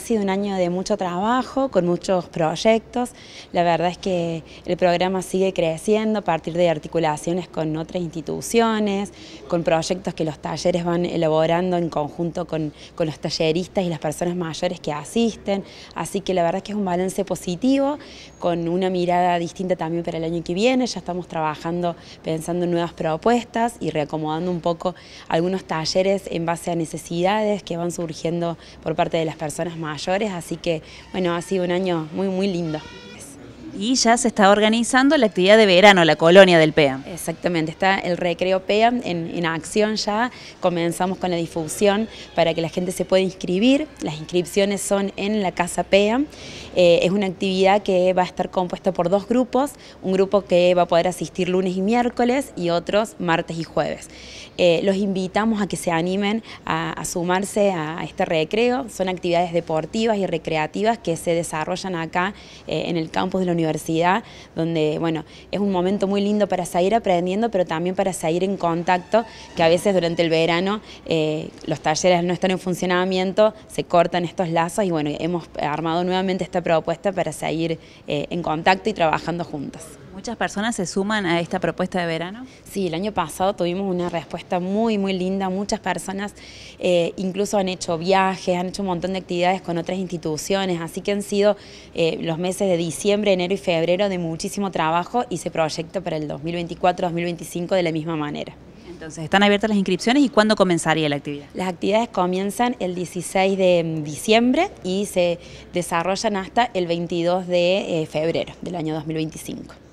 Ha sido un año de mucho trabajo, con muchos proyectos. La verdad es que el programa sigue creciendo a partir de articulaciones con otras instituciones, con proyectos que los talleres van elaborando en conjunto con, los talleristas y las personas mayores que asisten. Así que la verdad es que es un balance positivo, con una mirada distinta también para el año que viene. Ya estamos trabajando, pensando en nuevas propuestas y reacomodando un poco algunos talleres en base a necesidades que van surgiendo por parte de las personas mayores mayores, así que bueno, ha sido un año muy, muy lindo. Y ya se está organizando la actividad de verano, la colonia del Pea Exactamente, está el recreo Pea en, acción ya. Comenzamos con la difusión para que la gente se pueda inscribir. Las inscripciones son en la Casa Pea eh, es una actividad que va a estar compuesta por dos grupos. Un grupo que va a poder asistir lunes y miércoles y otros martes y jueves. Eh, los invitamos a que se animen a, sumarse a, este recreo. Son actividades deportivas y recreativas que se desarrollan acá eh, en el campus de la universidad donde, es un momento muy lindo para seguir aprendiendo, pero también para seguir en contacto, que a veces durante el verano eh, los talleres no están en funcionamiento, se cortan estos lazos y bueno, hemos armado nuevamente esta propuesta para seguir eh, en contacto y trabajando juntos. ¿Muchas personas se suman a esta propuesta de verano? Sí, el año pasado tuvimos una respuesta muy, muy linda. Muchas personas eh, incluso han hecho viajes, han hecho un montón de actividades con otras instituciones, así que han sido eh, los meses de diciembre, enero y febrero de muchísimo trabajo y se proyecta para el 2024-2025 de la misma manera. Entonces, ¿están abiertas las inscripciones y cuándo comenzaría la actividad? Las actividades comienzan el 16 de mm, diciembre y se desarrollan hasta el 22 de eh, febrero del año 2025.